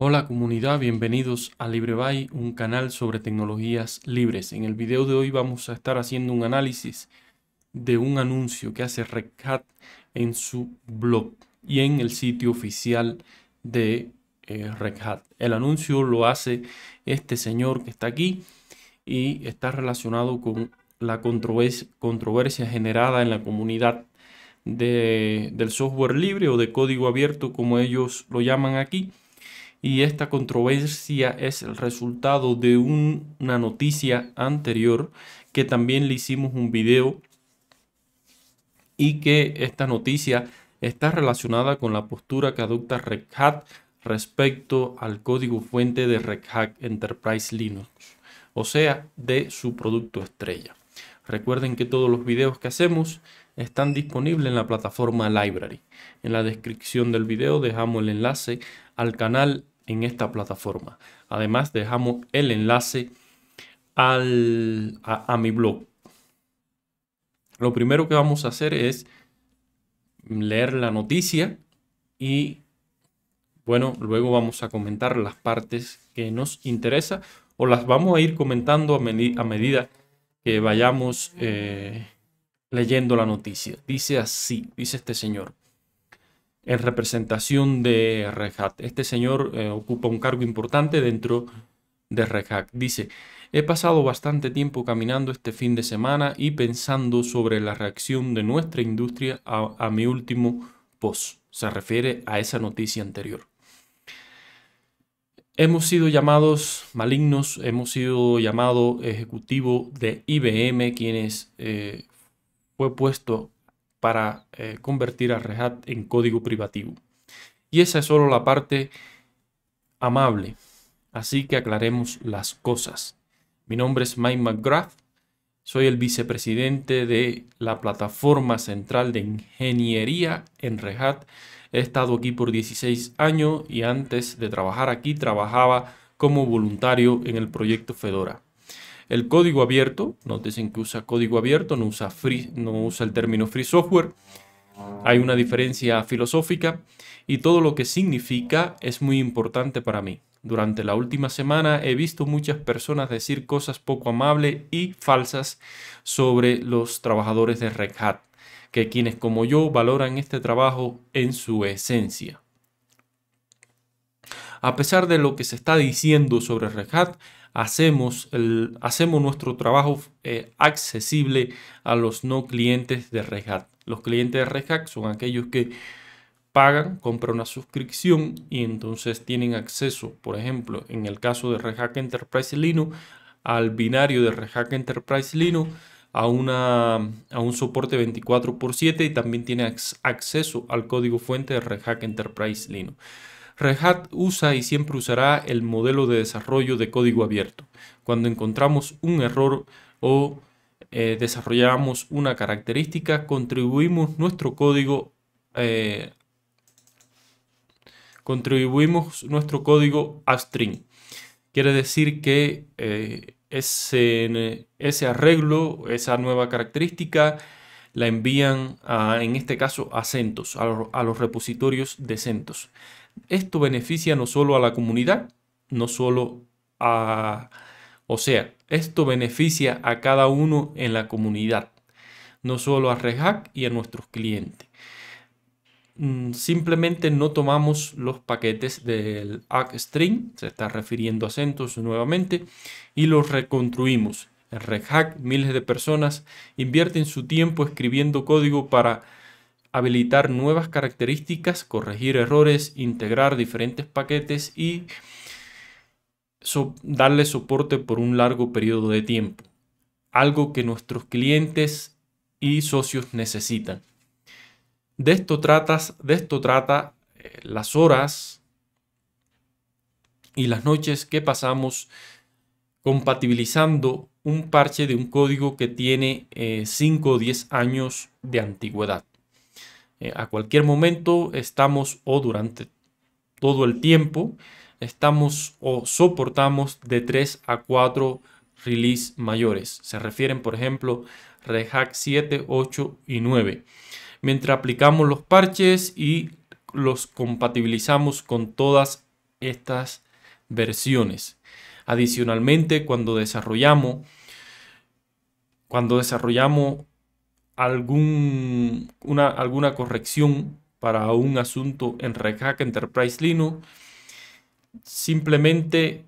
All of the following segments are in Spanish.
Hola comunidad, bienvenidos a LibreBay, un canal sobre tecnologías libres. En el video de hoy vamos a estar haciendo un análisis de un anuncio que hace Red Hat en su blog y en el sitio oficial de eh, Red Hat. El anuncio lo hace este señor que está aquí y está relacionado con la controversia, generada en la comunidad del software libre o de código abierto como ellos lo llaman aquí y esta controversia es el resultado de una noticia anterior que también le hicimos un video y que esta noticia está relacionada con la postura que adopta Red Hat respecto al código fuente de Red Hat Enterprise Linux, o sea, de su producto estrella. Recuerden que todos los videos que hacemos están disponibles en la plataforma Library. En la descripción del video dejamos el enlace al canal en esta plataforma. Además, dejamos el enlace al, a, mi blog. Lo primero que vamos a hacer es leer la noticia y bueno, luego vamos a comentar las partes que nos interesa o las vamos a ir comentando a, medida que vayamos eh, leyendo la noticia. Dice así, dice este señor en representación de Red Hat. Este señor eh, ocupa un cargo importante dentro de Red Dice, he pasado bastante tiempo caminando este fin de semana y pensando sobre la reacción de nuestra industria a, mi último post. Se refiere a esa noticia anterior. Hemos sido llamados malignos, hemos sido llamado ejecutivo de IBM, quienes eh, fue puesto para eh, convertir a Hat en código privativo. Y esa es solo la parte amable, así que aclaremos las cosas. Mi nombre es Mike McGrath, soy el vicepresidente de la plataforma central de ingeniería en Rehat. He estado aquí por 16 años y antes de trabajar aquí trabajaba como voluntario en el proyecto Fedora. El código abierto, noten que usa código abierto, no usa, no usa el término free software. Hay una diferencia filosófica y todo lo que significa es muy importante para mí. Durante la última semana he visto muchas personas decir cosas poco amables y falsas sobre los trabajadores de Red Hat, que quienes como yo valoran este trabajo en su esencia. A pesar de lo que se está diciendo sobre Red Hat, hacemos, nuestro trabajo eh, accesible a los no clientes de Rehack. Los clientes de Rehack son aquellos que pagan, compran una suscripción y entonces tienen acceso, por ejemplo, en el caso de Rehack Enterprise Linux, al binario de Rehack Enterprise Linux, a, un soporte 24 x 7 y también tiene acceso al código fuente de Rehack Enterprise Linux. Red Hat usa y siempre usará el modelo de desarrollo de código abierto. Cuando encontramos un error o eh, desarrollamos una característica, contribuimos nuestro código a eh, contribuimos nuestro código Quiere decir que eh, ese, arreglo, esa nueva característica, la envían en este caso a CentOS, a, los repositorios de CentOS. Esto beneficia no solo a la comunidad, no solo a... O sea, esto beneficia a cada uno en la comunidad, no solo a Rehack y a nuestros clientes. Mm, simplemente no tomamos los paquetes del string, se está refiriendo a nuevamente, y los reconstruimos. En Rehack miles de personas invierten su tiempo escribiendo código para habilitar nuevas características, corregir errores, integrar diferentes paquetes y darle soporte por un largo periodo de tiempo. Algo que nuestros clientes y socios necesitan. De esto, tratas, de esto trata eh, las horas y las noches que pasamos compatibilizando un parche de un código que tiene 5 eh, o 10 años de antigüedad. Eh, a cualquier momento estamos o durante todo el tiempo estamos o soportamos de 3 a 4 release mayores. Se refieren, por ejemplo, Rehack 7, 8 y 9. Mientras aplicamos los parches y los compatibilizamos con todas estas versiones. Adicionalmente, cuando desarrollamos, cuando desarrollamos algún, una, alguna corrección para un asunto en Red Enterprise Linux, simplemente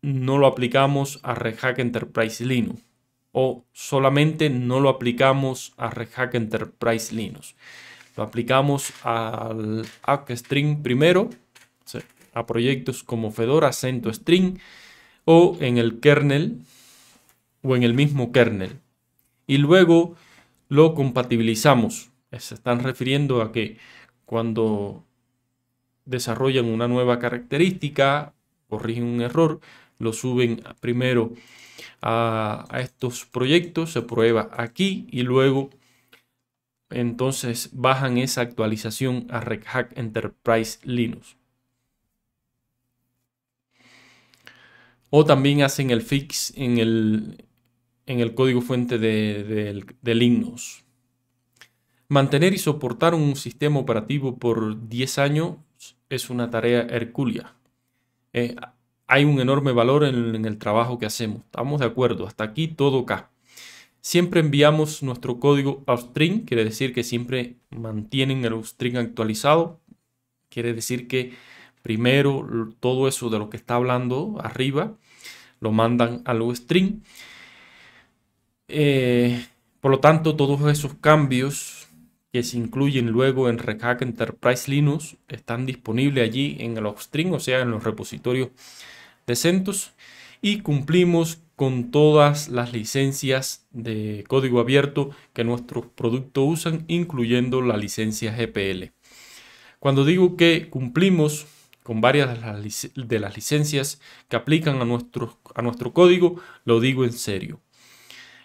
no lo aplicamos a ReHack Enterprise Linux o solamente no lo aplicamos a ReHack Enterprise Linux. Lo aplicamos al string primero, a proyectos como Fedora, String o en el kernel o en el mismo kernel. Y luego lo compatibilizamos. Se están refiriendo a que cuando desarrollan una nueva característica, corrigen un error, lo suben primero a, estos proyectos, se prueba aquí y luego entonces bajan esa actualización a Red Hat Enterprise Linux. O también hacen el fix en el, en el código fuente de, del, Linux. Mantener y soportar un sistema operativo por 10 años es una tarea hercúlea. Eh, hay un enorme valor en, el trabajo que hacemos. Estamos de acuerdo, hasta aquí todo acá. Siempre enviamos nuestro código a string, quiere decir que siempre mantienen el string actualizado. Quiere decir que primero todo eso de lo que está hablando arriba lo mandan al string. Eh, por lo tanto, todos esos cambios que se incluyen luego en Red Enterprise Linux están disponibles allí en el upstream, o sea, en los repositorios de CentOS. Y cumplimos con todas las licencias de código abierto que nuestros productos usan, incluyendo la licencia GPL. Cuando digo que cumplimos con varias de las licencias que aplican a nuestro código, lo digo en serio.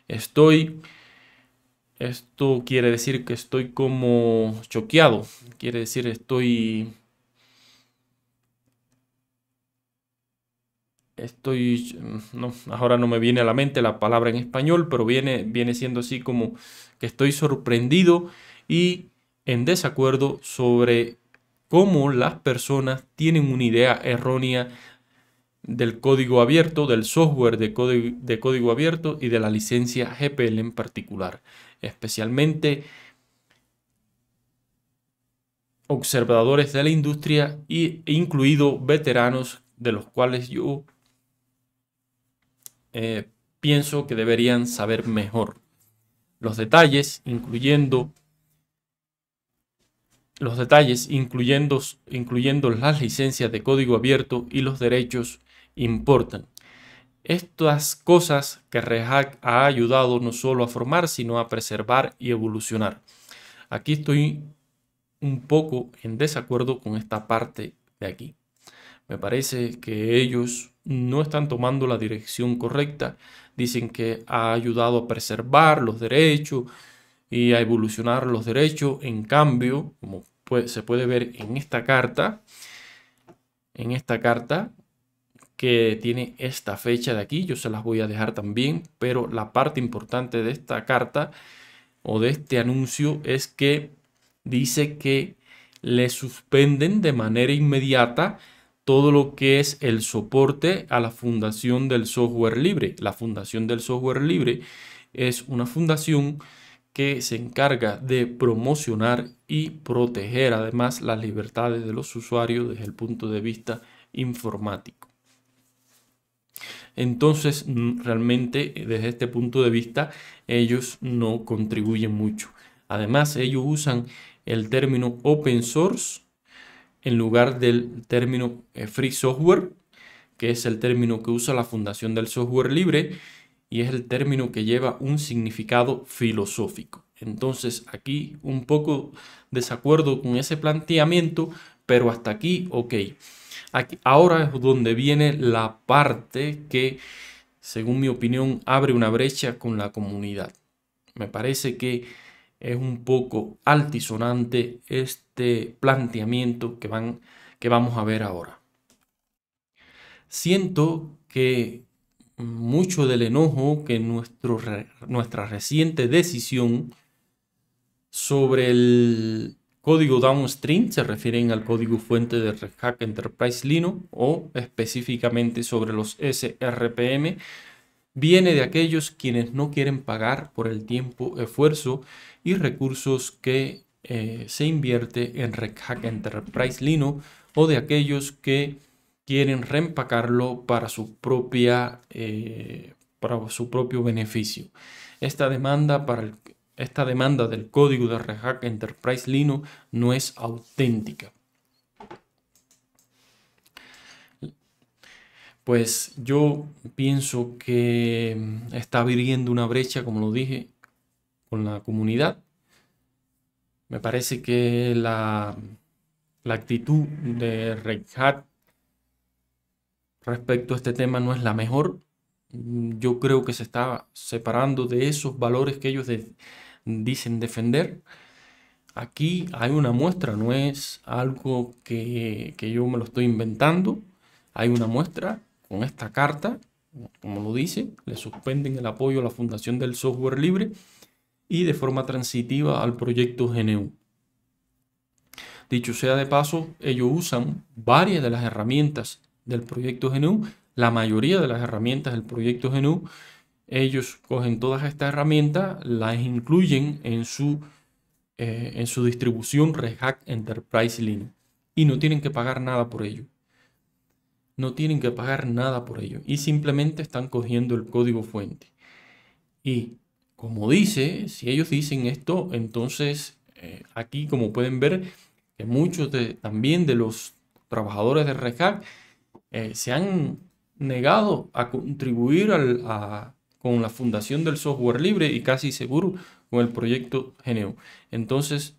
Estoy, esto quiere decir que estoy como choqueado, quiere decir estoy... Estoy, no, ahora no me viene a la mente la palabra en español, pero viene, viene siendo así como que estoy sorprendido y en desacuerdo sobre cómo las personas tienen una idea errónea del código abierto, del software de, código abierto y de la licencia GPL en particular. Especialmente observadores de la industria e incluido veteranos de los cuales yo eh, pienso que deberían saber mejor. Los detalles, incluyendo los detalles, incluyendo las licencias de código abierto y los derechos importan. Estas cosas que Rehack ha ayudado no solo a formar, sino a preservar y evolucionar. Aquí estoy un poco en desacuerdo con esta parte de aquí. Me parece que ellos no están tomando la dirección correcta. Dicen que ha ayudado a preservar los derechos y a evolucionar los derechos. En cambio, como se puede ver en esta carta, en esta carta que tiene esta fecha de aquí. Yo se las voy a dejar también, pero la parte importante de esta carta o de este anuncio es que dice que le suspenden de manera inmediata todo lo que es el soporte a la Fundación del Software Libre. La Fundación del Software Libre es una fundación que se encarga de promocionar y proteger además las libertades de los usuarios desde el punto de vista informático. Entonces, realmente eh, desde este punto de vista, ellos no contribuyen mucho. Además, ellos usan el término open source en lugar del término eh, free software, que es el término que usa la Fundación del Software Libre y es el término que lleva un significado filosófico. Entonces aquí un poco desacuerdo con ese planteamiento, pero hasta aquí ok ahora es donde viene la parte que, según mi opinión, abre una brecha con la comunidad. Me parece que es un poco altisonante este planteamiento que, van, que vamos a ver ahora. Siento que mucho del enojo que nuestra reciente decisión sobre el Código downstream se refieren al código fuente de Red Hat Enterprise Linux o específicamente sobre los SRPM. Viene de aquellos quienes no quieren pagar por el tiempo, esfuerzo y recursos que eh, se invierte en Red Hat Enterprise Linux o de aquellos que quieren reempacarlo para su, propia, eh, para su propio beneficio. Esta demanda para el esta demanda del código de Red Hat Enterprise Linux no es auténtica. Pues yo pienso que está abriendo una brecha, como lo dije, con la comunidad. Me parece que la, actitud de Red Hat respecto a este tema no es la mejor. Yo creo que se está separando de esos valores que ellos dicen defender. Aquí hay una muestra, no es algo que, yo me lo estoy inventando. Hay una muestra con esta carta, como lo dice, le suspenden el apoyo a la Fundación del Software Libre y de forma transitiva al proyecto GNU. Dicho sea de paso, ellos usan varias de las herramientas del proyecto GNU, la mayoría de las herramientas del proyecto GNU, ellos cogen todas estas herramientas, las incluyen en su, eh, en su distribución Red Enterprise Linux y no tienen que pagar nada por ello. No tienen que pagar nada por ello y simplemente están cogiendo el código fuente. Y como dice, si ellos dicen esto, entonces eh, aquí como pueden ver que muchos también de los trabajadores de Red Hat eh, se han negado a contribuir al, a, con la fundación del software libre y casi seguro con el proyecto GNU. Entonces,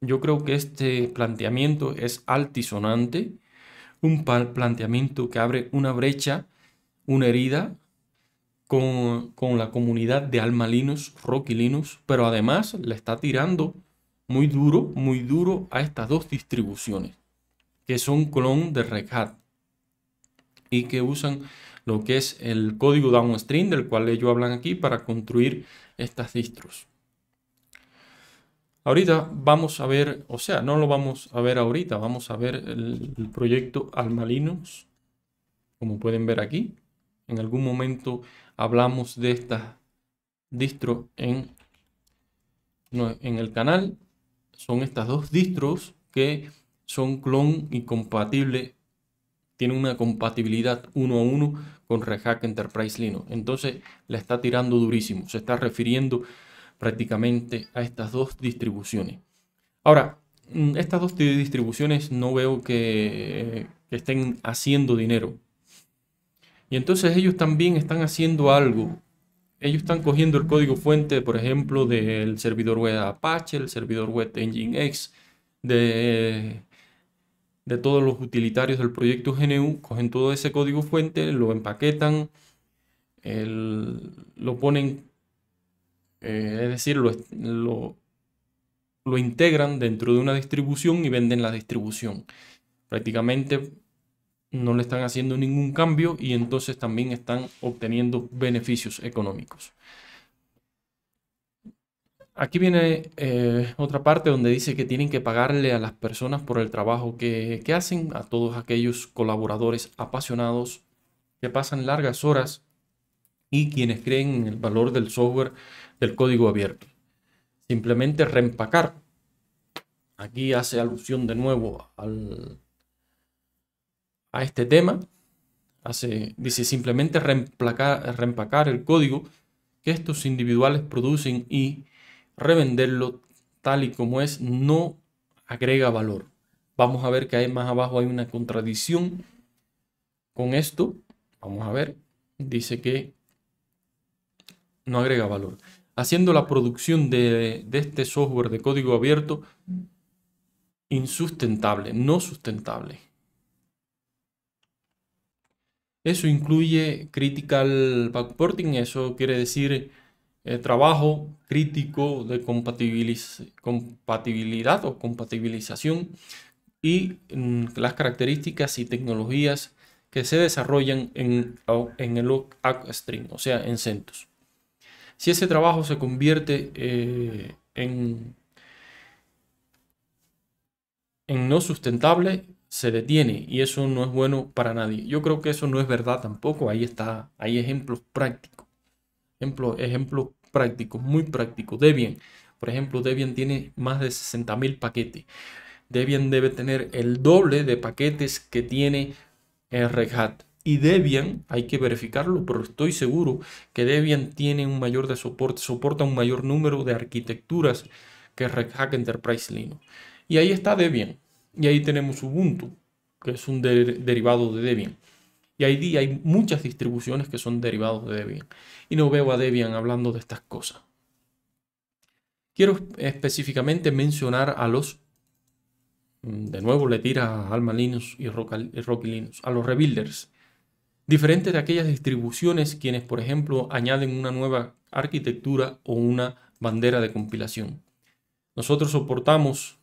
yo creo que este planteamiento es altisonante, un planteamiento que abre una brecha, una herida con, la comunidad de Alma Linux, Rocky Linux, pero además le está tirando muy duro, muy duro a estas dos distribuciones, que son clon de Red Hat y que usan lo que es el código downstream del cual ellos hablan aquí para construir estas distros. Ahorita vamos a ver, o sea, no lo vamos a ver ahorita, vamos a ver el, proyecto Almalinos, como pueden ver aquí. En algún momento hablamos de estas distros en, en el canal. Son estas dos distros que son clon y compatible tiene una compatibilidad uno a uno con Red Enterprise Linux. Entonces la está tirando durísimo, se está refiriendo prácticamente a estas dos distribuciones. Ahora, mm, estas dos distribuciones no veo que, estén haciendo dinero. Y entonces ellos también están haciendo algo. Ellos están cogiendo el código fuente, por ejemplo, del servidor web Apache, el servidor web Nginx, de de todos los utilitarios del proyecto GNU, cogen todo ese código fuente, lo empaquetan, lo ponen, eh, es decir, lo integran dentro de una distribución y venden la distribución. Prácticamente no le están haciendo ningún cambio y entonces también están obteniendo beneficios económicos. Aquí viene eh, otra parte donde dice que tienen que pagarle a las personas por el trabajo que, hacen, a todos aquellos colaboradores apasionados que pasan largas horas y quienes creen en el valor del software del código abierto. Simplemente reempacar. Aquí hace alusión de nuevo a este tema. dice simplemente reemplacar, reempacar el código que estos individuales producen y revenderlo tal y como es no agrega valor. Vamos a ver que hay más abajo hay una contradicción con esto. Vamos a ver. Dice que no agrega valor. Haciendo la producción de, de este software de código abierto insustentable, no sustentable. Eso incluye critical backporting, eso quiere decir eh, trabajo crítico de compatibilidad o compatibilización y mm, las características y tecnologías que se desarrollan en, en el stream, o sea, en CentOS. Si ese trabajo se convierte eh, en, en no sustentable, se detiene y eso no es bueno para nadie. Yo creo que eso no es verdad tampoco, ahí está, hay ejemplos prácticos. Ejemplo, ejemplos prácticos, muy práctico. Debian, por ejemplo, Debian tiene más de 60.000 paquetes. Debian debe tener el doble de paquetes que tiene Red Hat. Y Debian, hay que verificarlo, pero estoy seguro que Debian tiene un mayor de soporte, soporta un mayor número de arquitecturas que Red Hat Enterprise Linux. Y ahí está Debian. Y ahí tenemos Ubuntu, que es un derivado de Debian. Y ahí hay muchas distribuciones que son derivados de Debian. Y no veo a Debian hablando de estas cosas. Quiero específicamente mencionar a los... Mm, de nuevo le tira a Alma y Rocky Linux. A los rebuilders. Diferentes de aquellas distribuciones quienes, por ejemplo, añaden una nueva arquitectura o una bandera de compilación. Nosotros soportamos...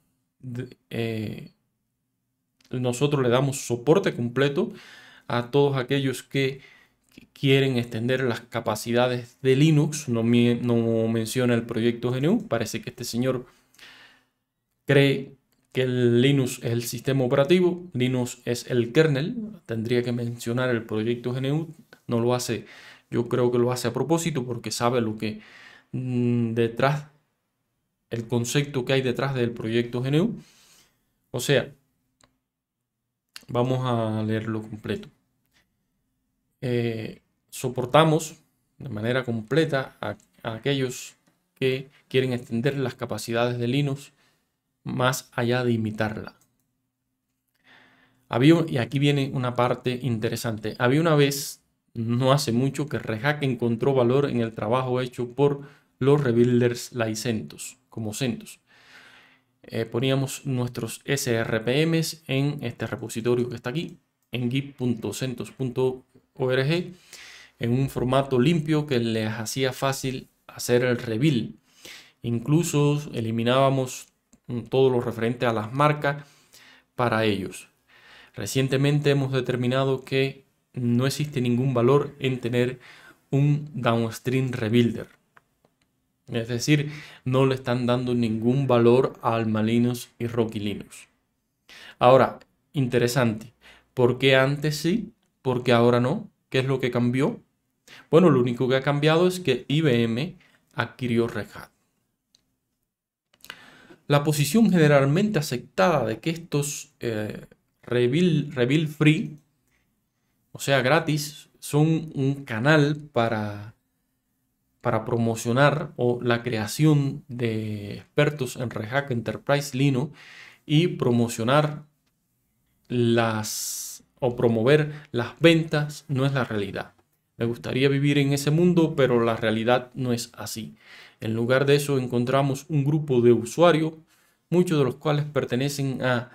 Eh, nosotros le damos soporte completo a todos aquellos que quieren extender las capacidades de Linux. No, no menciona el proyecto GNU. Parece que este señor cree que el Linux es el sistema operativo, Linux es el kernel. Tendría que mencionar el proyecto GNU. No lo hace, yo creo que lo hace a propósito porque sabe lo que mm, detrás, el concepto que hay detrás del proyecto GNU. O sea, vamos a leerlo completo. Eh, soportamos de manera completa a, aquellos que quieren extender las capacidades de Linux más allá de imitarla. y aquí viene una parte interesante. Había una vez, no hace mucho, que Rehack encontró valor en el trabajo hecho por los rebuilders licentos, como centos. Eh, poníamos nuestros srpms en este repositorio que está aquí, en git.centos.com org en un formato limpio que les hacía fácil hacer el rebuild Incluso eliminábamos mm, todo lo referente a las marcas para ellos. Recientemente hemos determinado que no existe ningún valor en tener un downstream rebuilder. Es decir, no le están dando ningún valor a Almalinos y Rocky Linux. Ahora, interesante, porque antes sí porque ahora no. ¿Qué es lo que cambió? Bueno, lo único que ha cambiado es que IBM adquirió Red Hat. La posición generalmente aceptada de que estos eh, reveal, free, o sea, gratis, son un canal para para promocionar o la creación de expertos en Red Hat Enterprise Linux y promocionar las o promover las ventas no es la realidad. Me gustaría vivir en ese mundo, pero la realidad no es así. En lugar de eso encontramos un grupo de usuarios, muchos de los cuales pertenecen a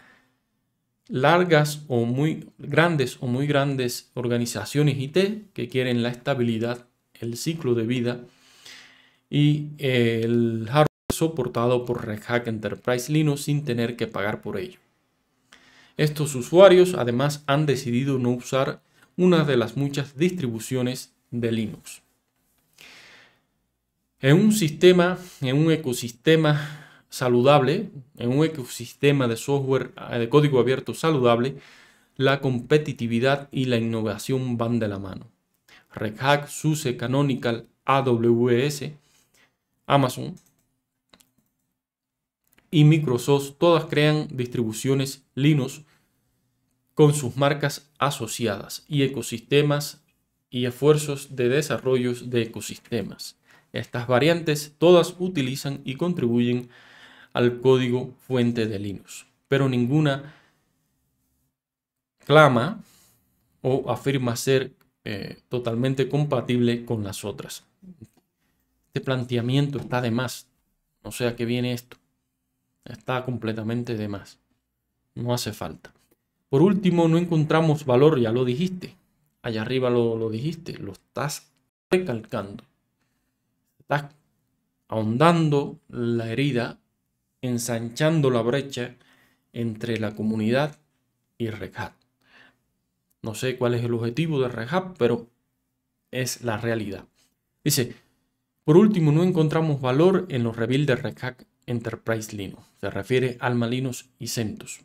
largas o muy grandes o muy grandes organizaciones IT que quieren la estabilidad, el ciclo de vida y el hardware soportado por Red Hat Enterprise Linux sin tener que pagar por ello. Estos usuarios además han decidido no usar una de las muchas distribuciones de Linux. En un sistema, en un ecosistema saludable, en un ecosistema de software eh, de código abierto saludable, la competitividad y la innovación van de la mano. Red Hat, SUSE, Canonical, AWS, Amazon y Microsoft, todas crean distribuciones Linux con sus marcas asociadas y ecosistemas y esfuerzos de desarrollo de ecosistemas. Estas variantes todas utilizan y contribuyen al código fuente de Linux, pero ninguna clama o afirma ser eh, totalmente compatible con las otras. Este planteamiento está de más. No sé a qué viene esto. Está completamente de más. No hace falta. Por último, no encontramos valor, ya lo dijiste. Allá arriba lo, dijiste, lo estás recalcando. Estás ahondando la herida, ensanchando la brecha entre la comunidad y rehab No sé cuál es el objetivo de rehab pero es la realidad. Dice, por último, no encontramos valor en los rebeldes de Enterprise Linux, se refiere Alma Linux y CentOS.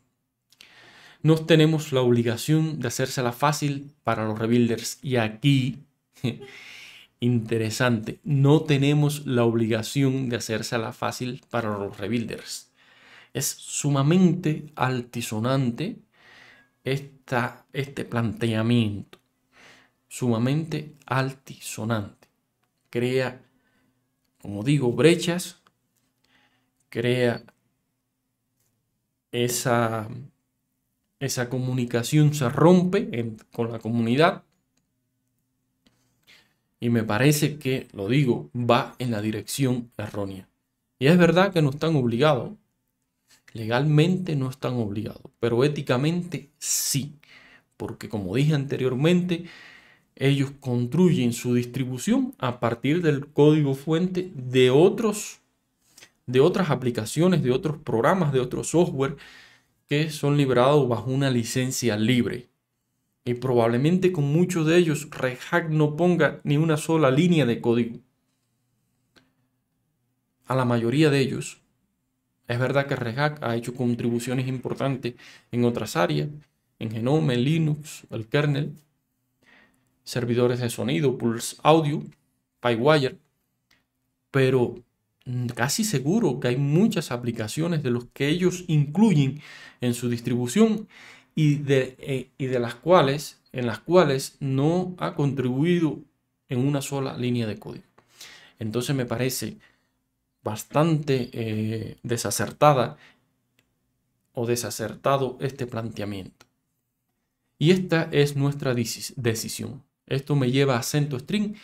No tenemos la obligación de hacérsela fácil para los rebuilders. Y aquí, interesante, no tenemos la obligación de hacérsela fácil para los rebuilders. Es sumamente altisonante este planteamiento. Sumamente altisonante. Crea, como digo, brechas crea esa, esa comunicación, se rompe con la comunidad. Y me parece que, lo digo, va en la dirección errónea. Y es verdad que no están obligados. Legalmente no están obligados, pero éticamente sí. Porque como dije anteriormente, ellos construyen su distribución a partir del código fuente de otros de otras aplicaciones, de otros programas, de otros software que son liberados bajo una licencia libre. Y probablemente con muchos de ellos ReHack no ponga ni una sola línea de código. A la mayoría de ellos. Es verdad que ReHack ha hecho contribuciones importantes en otras áreas, en Genome, Linux, el kernel, servidores de sonido, Pulse Audio, PyWire, pero Mm, casi seguro que hay muchas aplicaciones de los que ellos incluyen en su distribución y de, eh, y de las cuales, en las cuales no ha contribuido en una sola línea de código. Entonces me parece bastante eh, desacertada o desacertado este planteamiento. Y esta es nuestra decisión. Esto me lleva a CentoString, String,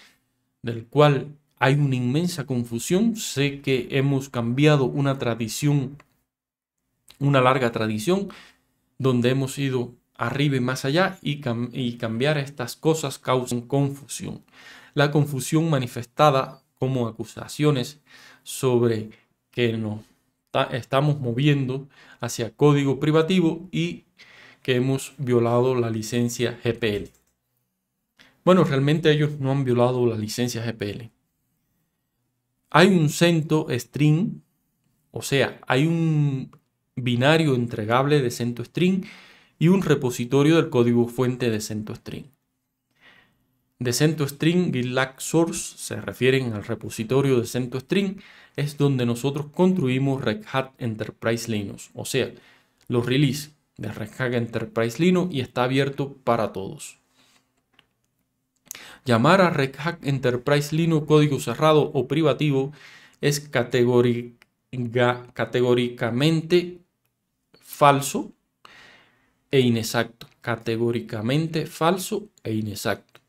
del cual hay una inmensa confusión. Sé que hemos cambiado una tradición, una larga tradición, donde hemos ido arriba y más allá y, cambiar estas cosas causan confusión. La confusión manifestada como acusaciones sobre que nos estamos moviendo hacia código privativo y que hemos violado la licencia GPL. Bueno, realmente ellos no han violado la licencia GPL. Hay un cento string, o sea, hay un binario entregable de cento string y un repositorio del código fuente de cento string. De cento string GitLab source se refieren al repositorio de cento string, es donde nosotros construimos Red Hat Enterprise Linux, o sea, los release de Red Hat Enterprise Linux y está abierto para todos. Llamar a Red Hat Enterprise Linux código cerrado o privativo es categóricamente falso e inexacto. Categóricamente falso e inexacto.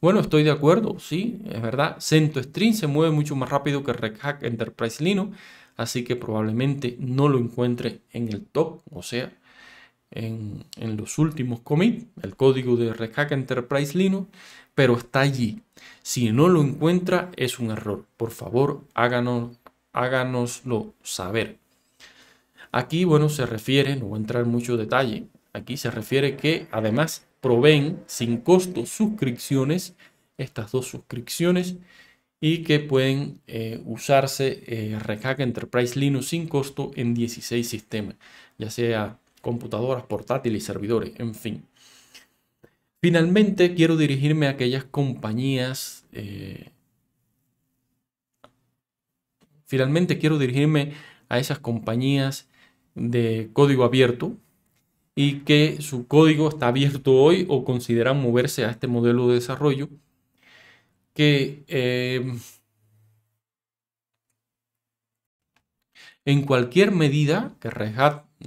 Bueno, estoy de acuerdo, sí, es verdad. CentoString se mueve mucho más rápido que Red Hat Enterprise Linux, así que probablemente no lo encuentre en el top, o sea, en, los últimos commit el código de Recack Enterprise Linux, pero está allí. Si no lo encuentra, es un error. Por favor, háganos, háganoslo saber. Aquí, bueno, se refiere, no voy a entrar en mucho detalle, aquí se refiere que además proveen sin costo suscripciones, estas dos suscripciones, y que pueden eh, usarse eh, Enterprise Linux sin costo en 16 sistemas, ya sea computadoras portátiles, y servidores, en fin. Finalmente, quiero dirigirme a aquellas compañías. Eh, finalmente, quiero dirigirme a esas compañías de código abierto y que su código está abierto hoy o consideran moverse a este modelo de desarrollo que eh, en cualquier medida que Red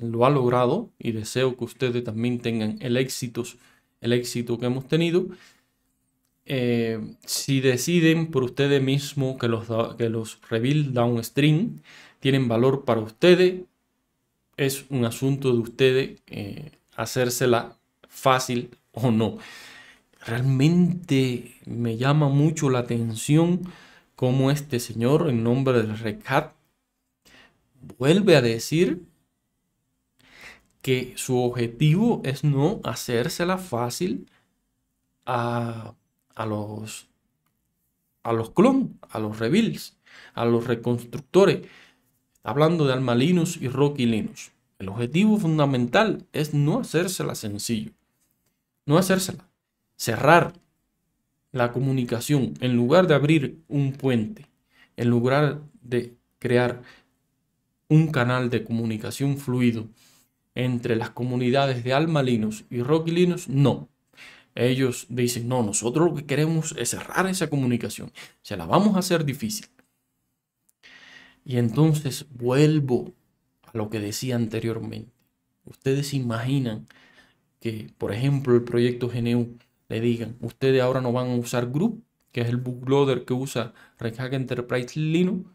lo ha logrado y deseo que ustedes también tengan el éxito, el éxito que hemos tenido. Eh, si deciden por ustedes mismos que los, que los reveal downstream tienen valor para ustedes, es un asunto de ustedes eh, hacérsela fácil o no. Realmente me llama mucho la atención cómo este señor, en nombre del RECAT, vuelve a decir que su objetivo es no hacérsela fácil a, los a los clones, a los rebuilds, a los reconstructores. Hablando de Alma y Rocky Linus. El objetivo fundamental es no hacérsela sencillo. No hacérsela. Cerrar la comunicación en lugar de abrir un puente, en lugar de crear un canal de comunicación fluido entre las comunidades de Alma Linux y Rocky Linux, no. Ellos dicen, no, nosotros lo que queremos es cerrar esa comunicación, se la vamos a hacer difícil. Y entonces vuelvo a lo que decía anteriormente. Ustedes imaginan que, por ejemplo, el proyecto GNU le digan, ustedes ahora no van a usar Group, que es el bootloader que usa Red Hat Enterprise Linux,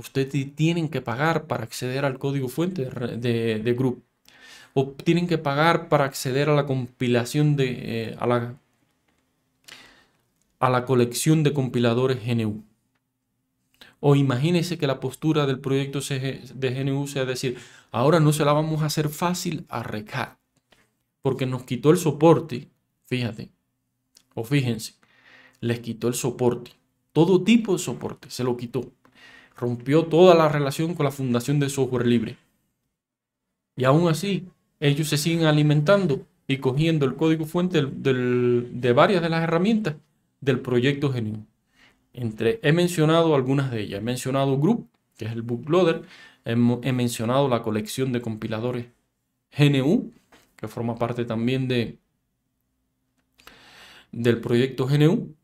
Ustedes tienen que pagar para acceder al código fuente de, de Group. O tienen que pagar para acceder a la compilación de... Eh, a, la, a la colección de compiladores GNU. O imagínense que la postura del proyecto de GNU sea decir, ahora no se la vamos a hacer fácil a Recat. Porque nos quitó el soporte, fíjate, o fíjense, les quitó el soporte. Todo tipo de soporte se lo quitó rompió toda la relación con la Fundación de Software Libre. Y aún así, ellos se siguen alimentando y cogiendo el código fuente de varias de las herramientas del proyecto GNU. Entre, he mencionado algunas de ellas. He mencionado Group, que es el bootloader. He, he mencionado la colección de compiladores GNU, que forma parte también de, del proyecto GNU.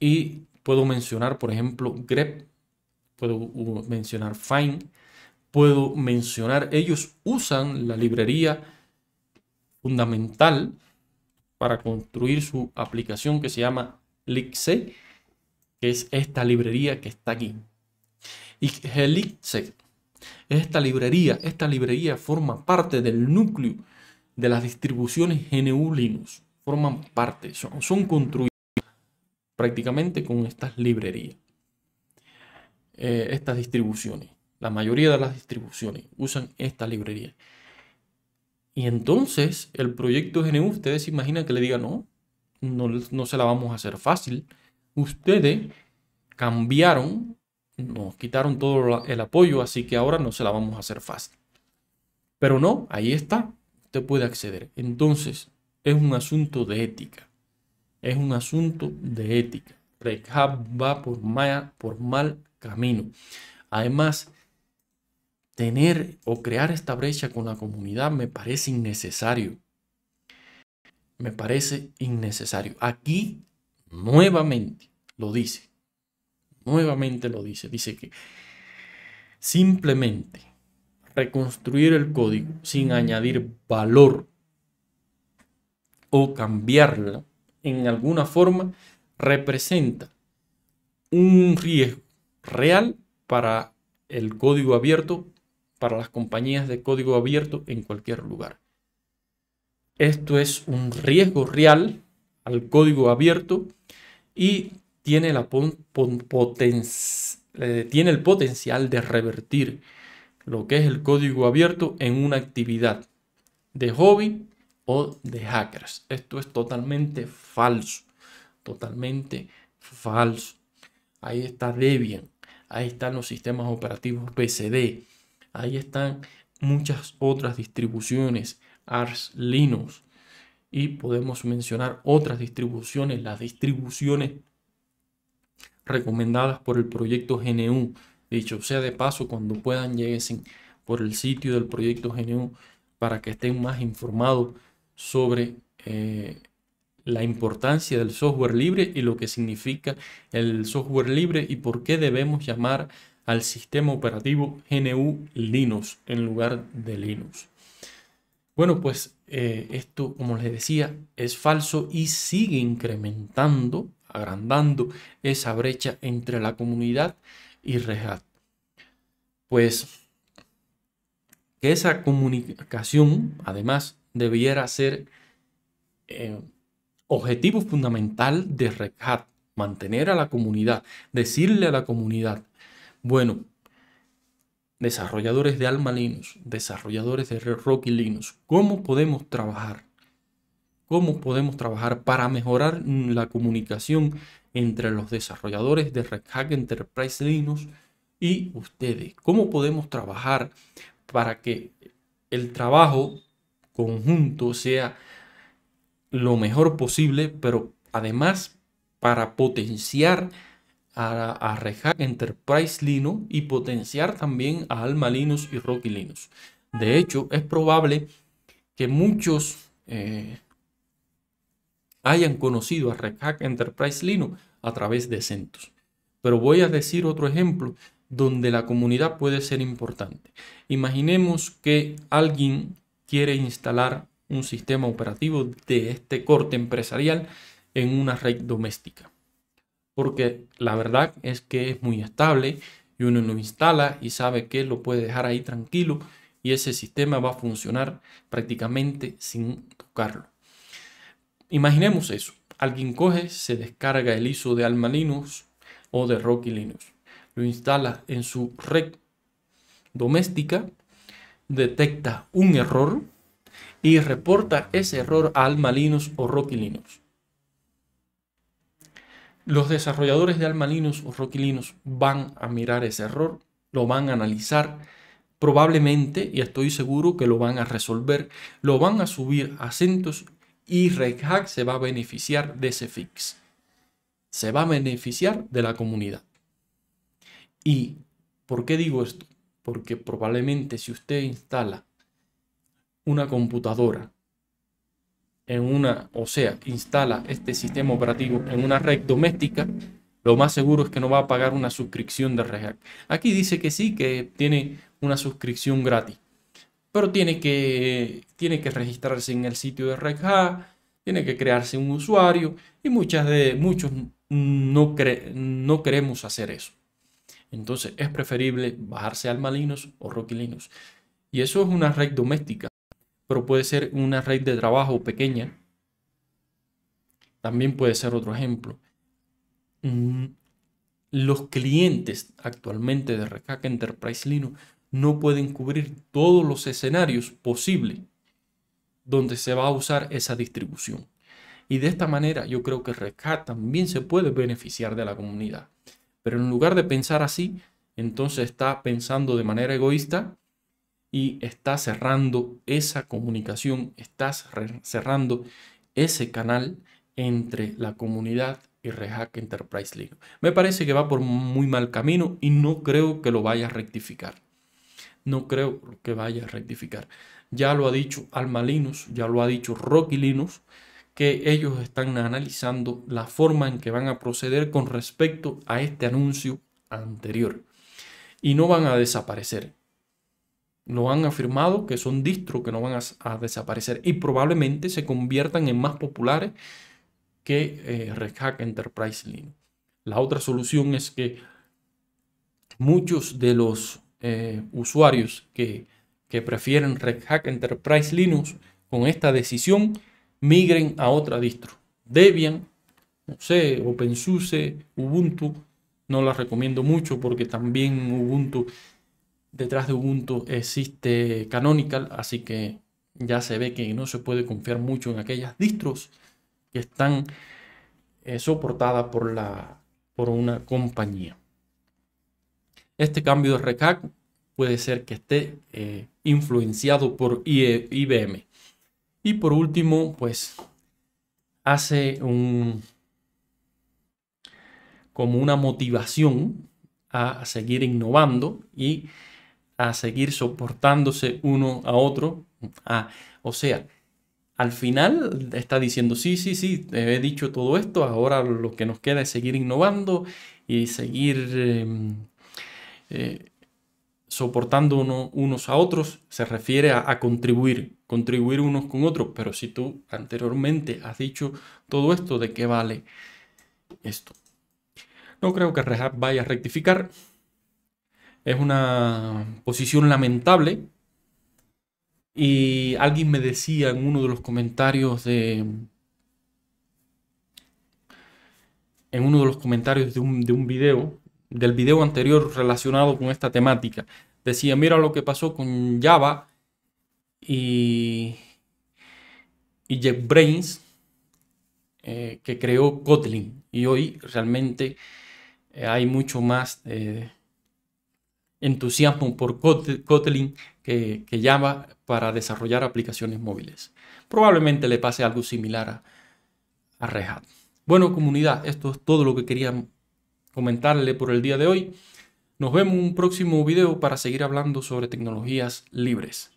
Y puedo mencionar, por ejemplo, grep puedo uh, mencionar Fine, puedo mencionar, ellos usan la librería fundamental para construir su aplicación que se llama Lixe, que es esta librería que está aquí. Y Lixe. esta librería, esta librería forma parte del núcleo de las distribuciones GNU Linux. Forman parte, son construidas prácticamente con estas librerías. Eh, estas distribuciones. La mayoría de las distribuciones usan esta librería. Y entonces el proyecto GNU, ustedes se imaginan que le diga, no, no, se la vamos a hacer fácil. Ustedes cambiaron, nos quitaron todo el apoyo, así que ahora no se la vamos a hacer fácil. Pero no, ahí está, usted puede acceder. Entonces, es un asunto de ética. Es un asunto de ética. Rehab va por, por mal camino. Además, tener o crear esta brecha con la comunidad me parece innecesario. Me parece innecesario. Aquí, nuevamente, lo dice. Nuevamente lo dice. Dice que simplemente reconstruir el código sin añadir valor o cambiarla en alguna forma representa un riesgo real para el código abierto, para las compañías de código abierto en cualquier lugar. Esto es un riesgo real al código abierto y tiene, la eh, tiene el potencial de revertir lo que es el código abierto en una actividad de hobby o de hackers. Esto es totalmente falso, totalmente falso. Ahí está Debian, ahí están los sistemas operativos PCD. ahí están muchas otras distribuciones, Ars Linux, y podemos mencionar otras distribuciones, las distribuciones recomendadas por el proyecto GNU. Dicho sea de paso, cuando puedan, lleguen por el sitio del proyecto GNU para que estén más informados sobre eh, la importancia del software libre y lo que significa el software libre y por qué debemos llamar al sistema operativo GNU Linux en lugar de Linux. Bueno, pues eh, esto, como les decía, es falso y sigue incrementando, agrandando esa brecha entre la comunidad y Red Pues que esa comunicación, además, debiera ser eh, objetivo fundamental de Hat. mantener a la comunidad, decirle a la comunidad, bueno, desarrolladores de Alma Linux, desarrolladores de Rocky Linux, ¿cómo podemos trabajar? ¿Cómo podemos trabajar para mejorar la comunicación entre los desarrolladores de Red Hat Enterprise Linux y ustedes? ¿Cómo podemos trabajar para que el trabajo conjunto sea lo mejor posible, pero además para potenciar a, a Enterprise Linux y potenciar también a Alma Linux y Rocky Linux. De hecho, es probable que muchos eh, hayan conocido a Red Enterprise Linux a través de CentOS. Pero voy a decir otro ejemplo donde la comunidad puede ser importante. Imaginemos que alguien quiere instalar un sistema operativo de este corte empresarial en una red doméstica. Porque la verdad es que es muy estable y uno lo instala y sabe que lo puede dejar ahí tranquilo y ese sistema va a funcionar prácticamente sin tocarlo. Imaginemos eso. Alguien coge, se descarga el ISO de Alma Linux o de Rocky Linux. Lo instala en su red doméstica, detecta un error, y reporta ese error a Almalinos o Rocky Los desarrolladores de Almalinos o Rocky van a mirar ese error, lo van a analizar, probablemente, y estoy seguro que lo van a resolver, lo van a subir a CentOS y Red Hat se va a beneficiar de ese fix. Se va a beneficiar de la comunidad. ¿Y por qué digo esto? Porque probablemente si usted instala una computadora en una, o sea, instala este sistema operativo en una red doméstica, lo más seguro es que no va a pagar una suscripción de Red Aquí dice que sí, que tiene una suscripción gratis, pero tiene que, tiene que registrarse en el sitio de Red tiene que crearse un usuario y muchas de, muchos no, no queremos hacer eso. Entonces es preferible bajarse al malinos o Rocky Linux. Y eso es una red doméstica pero puede ser una red de trabajo pequeña. También puede ser otro ejemplo. Mm, los clientes actualmente de Rescat Enterprise Linux no pueden cubrir todos los escenarios posibles donde se va a usar esa distribución. Y de esta manera yo creo que Rescat también se puede beneficiar de la comunidad. Pero en lugar de pensar así, entonces está pensando de manera egoísta y está cerrando esa comunicación, estás cerrando ese canal entre la comunidad y Rehack Enterprise League Me parece que va por muy mal camino y no creo que lo vaya a rectificar. No creo que vaya a rectificar. Ya lo ha dicho Alma Linus, ya lo ha dicho Rocky Linus, que ellos están analizando la forma en que van a proceder con respecto a este anuncio anterior. Y no van a desaparecer. No han afirmado que son distros que no van a, desaparecer y probablemente se conviertan en más populares que eh, Red Hat Enterprise Linux. La otra solución es que muchos de los eh, usuarios que, prefieren Red Hat Enterprise Linux con esta decisión migren a otra distro. Debian, no sé, OpenSUSE, Ubuntu, no la recomiendo mucho porque también Ubuntu detrás de Ubuntu existe Canonical, así que ya se ve que no se puede confiar mucho en aquellas distros que están eh, soportadas por, la, por una compañía. Este cambio de recac puede ser que esté eh, influenciado por IBM. E, y por último, pues hace un como una motivación a seguir innovando y a seguir soportándose uno a otro. Ah, o sea, al final está diciendo, sí, sí, sí, he dicho todo esto, ahora lo que nos queda es seguir innovando y seguir em, eh, soportando unos a otros. Se refiere a, contribuir, contribuir unos con otros, pero si tú anteriormente has dicho todo esto, ¿de qué vale esto? No creo que Rehab vaya a rectificar. Es una posición lamentable. Y alguien me decía en uno de los comentarios de... En uno de los comentarios de un, video, del video anterior relacionado con esta temática, decía, mira lo que pasó con Java y, y JetBrains, eh, que creó Kotlin. Y hoy realmente eh, hay mucho más entusiasmo por Kotlin que, llama para desarrollar aplicaciones móviles. Probablemente le pase algo similar a, a Bueno, comunidad, esto es todo lo que quería comentarle por el día de hoy. Nos vemos en un próximo video para seguir hablando sobre tecnologías libres.